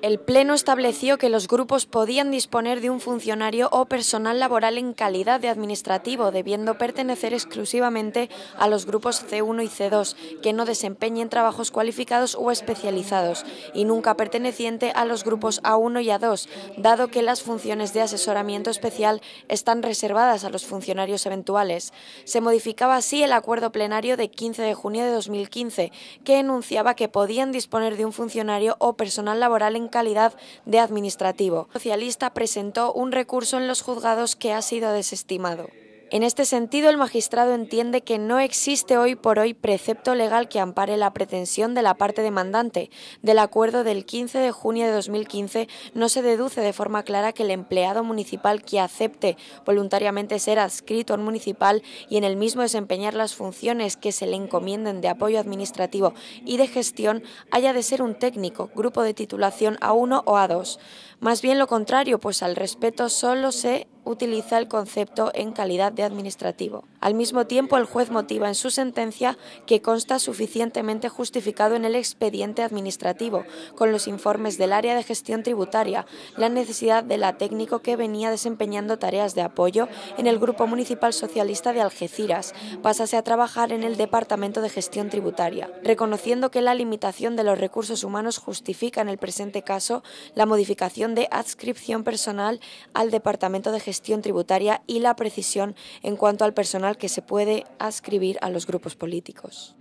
El Pleno estableció que los grupos podían disponer de un funcionario o personal laboral en calidad de administrativo, debiendo pertenecer exclusivamente a los grupos C1 y C2, que no desempeñen trabajos cualificados o especializados, y nunca perteneciente a los grupos A1 y A2, dado que las funciones de asesoramiento especial están reservadas a los funcionarios eventuales. Se modificaba así el acuerdo plenario de 15 de junio de 2015, que enunciaba que podían disponer de un funcionario o personal laboral en calidad de administrativo. El socialista presentó un recurso en los juzgados que ha sido desestimado. En este sentido, el magistrado entiende que no existe hoy por hoy precepto legal que ampare la pretensión de la parte demandante. Del acuerdo del 15 de junio de 2015 no se deduce de forma clara que el empleado municipal que acepte voluntariamente ser adscrito al municipal y en el mismo desempeñar las funciones que se le encomienden de apoyo administrativo y de gestión haya de ser un técnico, grupo de titulación A1 o A2. Más bien lo contrario, pues al respeto solo se utiliza el concepto en calidad de administrativo. Al mismo tiempo, el juez motiva en su sentencia que consta suficientemente justificado en el expediente administrativo, con los informes del área de gestión tributaria, la necesidad de la técnico que venía desempeñando tareas de apoyo en el Grupo Municipal Socialista de Algeciras, pasase a trabajar en el Departamento de Gestión Tributaria, reconociendo que la limitación de los recursos humanos justifica en el presente caso la modificación de adscripción personal al Departamento de Gestión tributaria y la precisión en cuanto al personal que se puede ascribir a los grupos políticos.